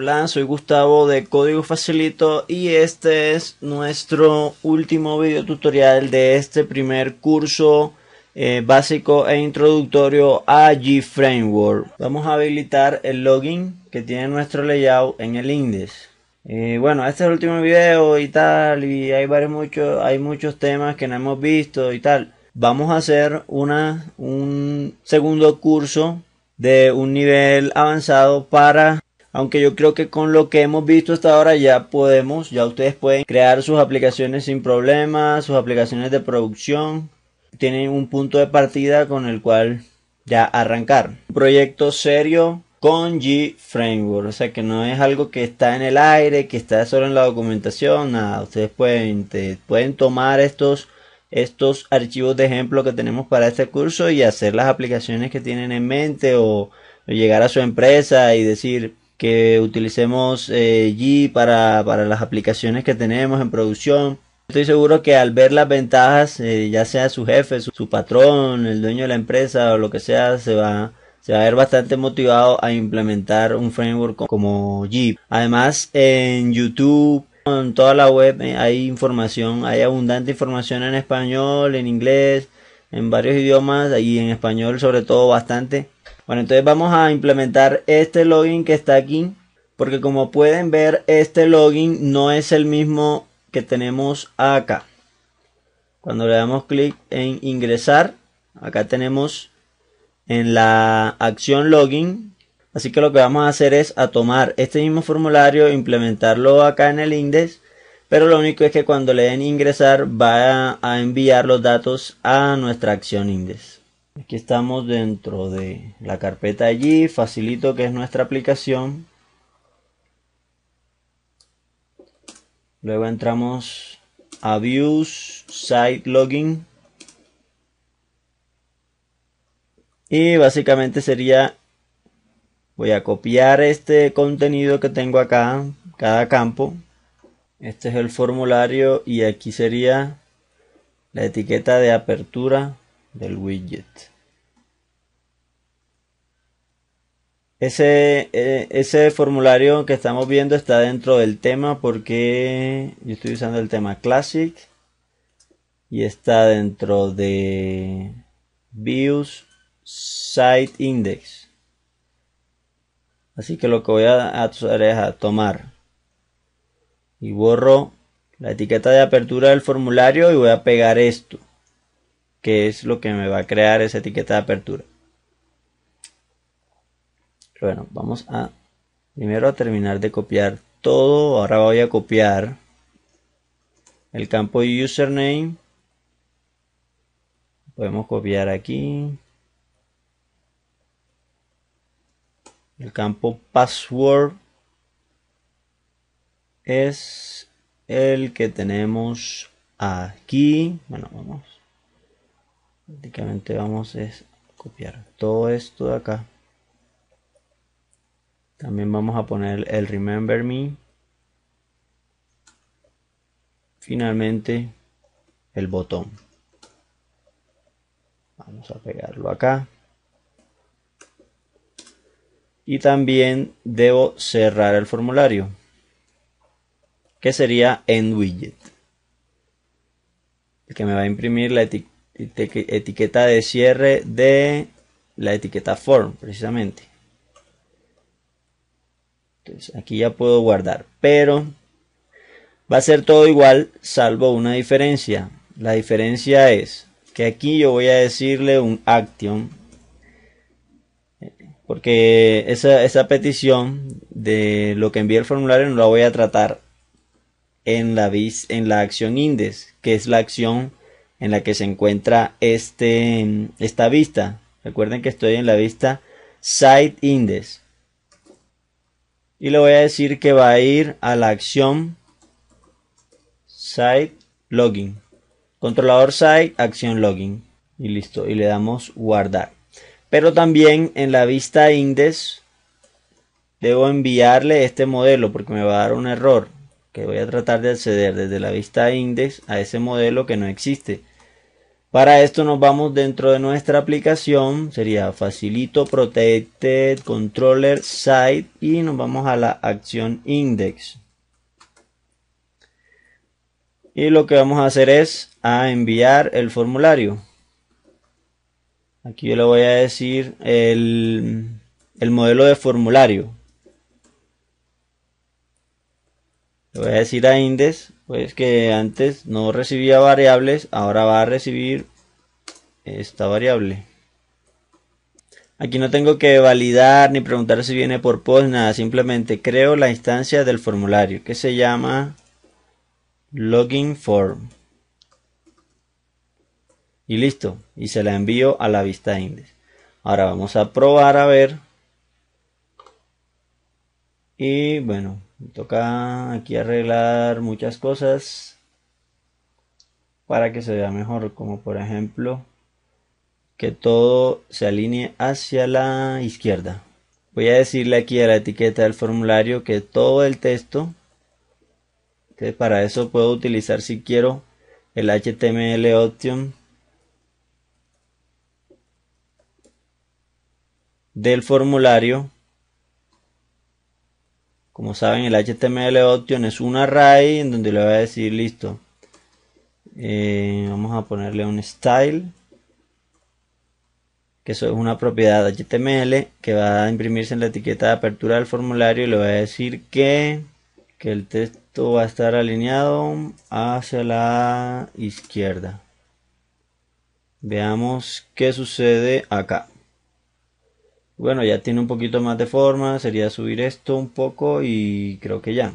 Hola, soy Gustavo de Código Facilito y este es nuestro último video tutorial de este primer curso eh, básico e introductorio a G-Framework. Vamos a habilitar el login que tiene nuestro layout en el index. Eh, bueno, este es el último video y tal, y hay varios muchos, hay muchos temas que no hemos visto y tal. Vamos a hacer una, un segundo curso de un nivel avanzado para aunque yo creo que con lo que hemos visto hasta ahora ya podemos, ya ustedes pueden crear sus aplicaciones sin problemas, sus aplicaciones de producción, tienen un punto de partida con el cual ya arrancar. Un proyecto serio con G Framework, o sea que no es algo que está en el aire, que está solo en la documentación, nada, ustedes pueden, pueden tomar estos estos archivos de ejemplo que tenemos para este curso y hacer las aplicaciones que tienen en mente o llegar a su empresa y decir que utilicemos eh, para, las aplicaciones que tenemos en producción. Estoy seguro que al ver las ventajas, eh, ya sea su jefe, su, patrón, el dueño de la empresa o lo que sea, se va, se va a ver bastante motivado a implementar un framework como G. Además, en YouTube, en toda la web eh, hay información, hay abundante información en español, en inglés, en varios idiomas, y en español sobre todo bastante bueno, entonces vamos a implementar este login que está aquí. Porque como pueden ver, este login no es el mismo que tenemos acá. Cuando le damos clic en ingresar, acá tenemos en la acción login. Así que lo que vamos a hacer es a tomar este mismo formulario, implementarlo acá en el index. Pero lo único es que cuando le den ingresar va a enviar los datos a nuestra acción index. Aquí estamos dentro de la carpeta allí, facilito que es nuestra aplicación. Luego entramos a Views, Site Login. Y básicamente sería, voy a copiar este contenido que tengo acá, cada campo. Este es el formulario y aquí sería la etiqueta de apertura del widget. Ese, eh, ese formulario que estamos viendo está dentro del tema porque yo estoy usando el tema Classic y está dentro de Views Site Index. Así que lo que voy a hacer es a tomar y borro la etiqueta de apertura del formulario y voy a pegar esto que es lo que me va a crear esa etiqueta de apertura. bueno, vamos a primero a terminar de copiar todo. Ahora voy a copiar el campo username. Podemos copiar aquí. El campo password es el que tenemos aquí. Bueno, vamos prácticamente vamos a copiar todo esto de acá también vamos a poner el remember me finalmente el botón vamos a pegarlo acá y también debo cerrar el formulario que sería end widget el que me va a imprimir la etiqueta etiqueta de cierre de la etiqueta form precisamente entonces aquí ya puedo guardar pero va a ser todo igual salvo una diferencia la diferencia es que aquí yo voy a decirle un action porque esa, esa petición de lo que envía el formulario no la voy a tratar en la, vis, en la acción index que es la acción en la que se encuentra este, esta vista. Recuerden que estoy en la vista Site Index. Y le voy a decir que va a ir a la acción Site Login. Controlador Site, acción Login. Y listo. Y le damos guardar. Pero también en la vista Index debo enviarle este modelo porque me va a dar un error que voy a tratar de acceder desde la vista index a ese modelo que no existe para esto nos vamos dentro de nuestra aplicación, sería Facilito Protected Controller Site y nos vamos a la acción Index. Y lo que vamos a hacer es a enviar el formulario. Aquí yo le voy a decir el, el modelo de formulario. Le voy a decir a Index pues que antes no recibía variables, ahora va a recibir esta variable. Aquí no tengo que validar ni preguntar si viene por post, nada, simplemente creo la instancia del formulario que se llama login form. Y listo, y se la envío a la vista index. Ahora vamos a probar a ver. Y bueno, me toca aquí arreglar muchas cosas para que se vea mejor, como por ejemplo que todo se alinee hacia la izquierda. Voy a decirle aquí a la etiqueta del formulario que todo el texto, que para eso puedo utilizar si quiero el HTML option del formulario como saben, el HTML option es un array en donde le voy a decir listo. Eh, vamos a ponerle un style. Que eso es una propiedad HTML que va a imprimirse en la etiqueta de apertura del formulario. Y le voy a decir que, que el texto va a estar alineado hacia la izquierda. Veamos qué sucede acá. Bueno, ya tiene un poquito más de forma, sería subir esto un poco y creo que ya.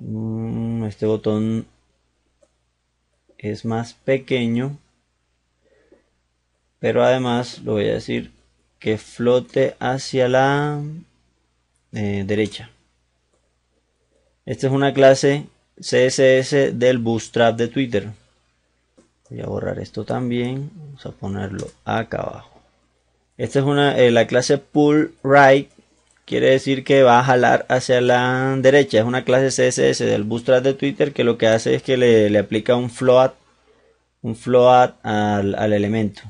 Mm, este botón es más pequeño, pero además lo voy a decir que flote hacia la eh, derecha. Esta es una clase CSS del Bootstrap de Twitter. Voy a borrar esto también, vamos a ponerlo acá abajo. Esta es una, eh, la clase pull right, quiere decir que va a jalar hacia la derecha. Es una clase CSS del Bootstrap de Twitter que lo que hace es que le, aplica un float, un float al, al elemento.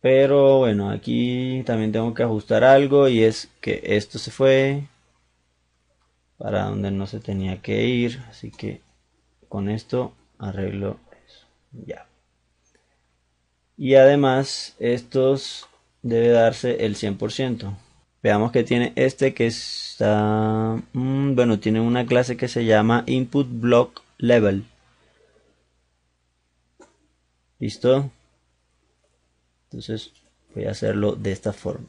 Pero bueno, aquí también tengo que ajustar algo y es que esto se fue para donde no se tenía que ir. Así que con esto arreglo eso. Ya y además estos debe darse el 100%. Veamos que tiene este que está, mm, bueno, tiene una clase que se llama input block level. ¿Listo? Entonces voy a hacerlo de esta forma.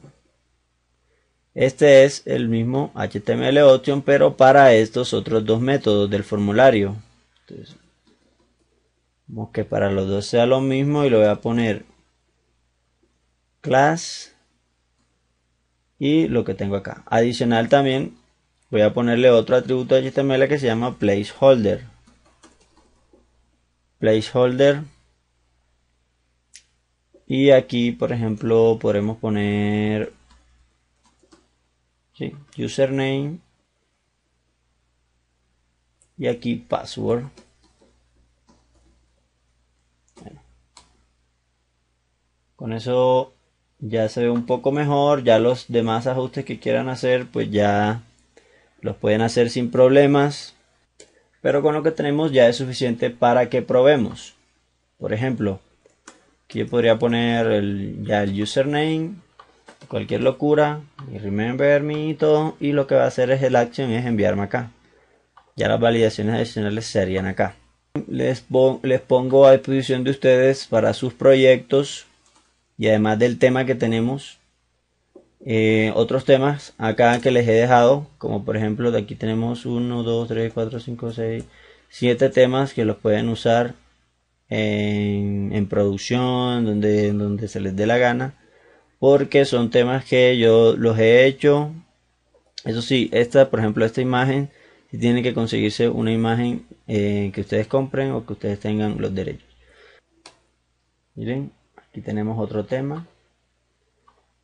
Este es el mismo HTML Option, pero para estos otros dos métodos del formulario que para los dos sea lo mismo y lo voy a poner class y lo que tengo acá. Adicional también voy a ponerle otro atributo HTML que se llama placeholder. Placeholder. Y aquí, por ejemplo, podemos poner username. Y aquí password. Con eso ya se ve un poco mejor, ya los demás ajustes que quieran hacer pues ya los pueden hacer sin problemas. Pero con lo que tenemos ya es suficiente para que probemos. Por ejemplo, aquí podría poner el, ya el username, cualquier locura, y remember me y todo. Y lo que va a hacer es el action es enviarme acá. Ya las validaciones adicionales serían acá. Les, les pongo a disposición de ustedes para sus proyectos y además del tema que tenemos, eh, otros temas acá que les he dejado, como por ejemplo de aquí tenemos 1, 2, 3, 4, 5, 6, 7 temas que los pueden usar en, en producción, donde, donde se les dé la gana, porque son temas que yo los he hecho. Eso sí, esta, por ejemplo, esta imagen, tiene que conseguirse una imagen eh, que ustedes compren o que ustedes tengan los derechos. Miren, Aquí tenemos otro tema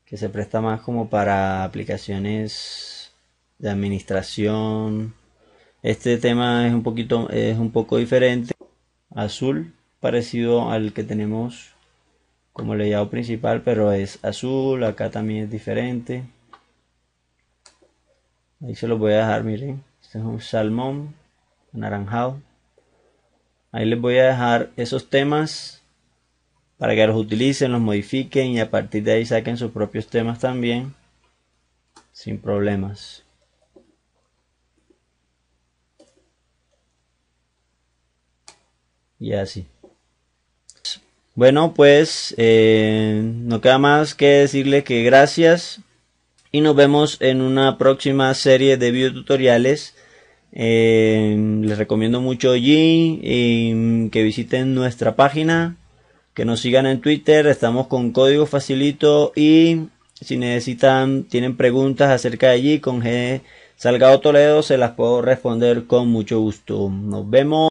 que se presta más como para aplicaciones de administración. Este tema es un poquito es un poco diferente, azul, parecido al que tenemos como leyado principal, pero es azul, acá también es diferente. Ahí se los voy a dejar, miren. Este es un salmón anaranjado. Ahí les voy a dejar esos temas para que los utilicen, los modifiquen y a partir de ahí saquen sus propios temas también sin problemas. Y así. Bueno, pues eh, no queda más que decirles que gracias y nos vemos en una próxima serie de videotutoriales. tutoriales. Eh, les recomiendo mucho allí y eh, que visiten nuestra página que nos sigan en Twitter, estamos con código facilito y si necesitan, tienen preguntas acerca de allí con G. Salgado Toledo se las puedo responder con mucho gusto. Nos vemos.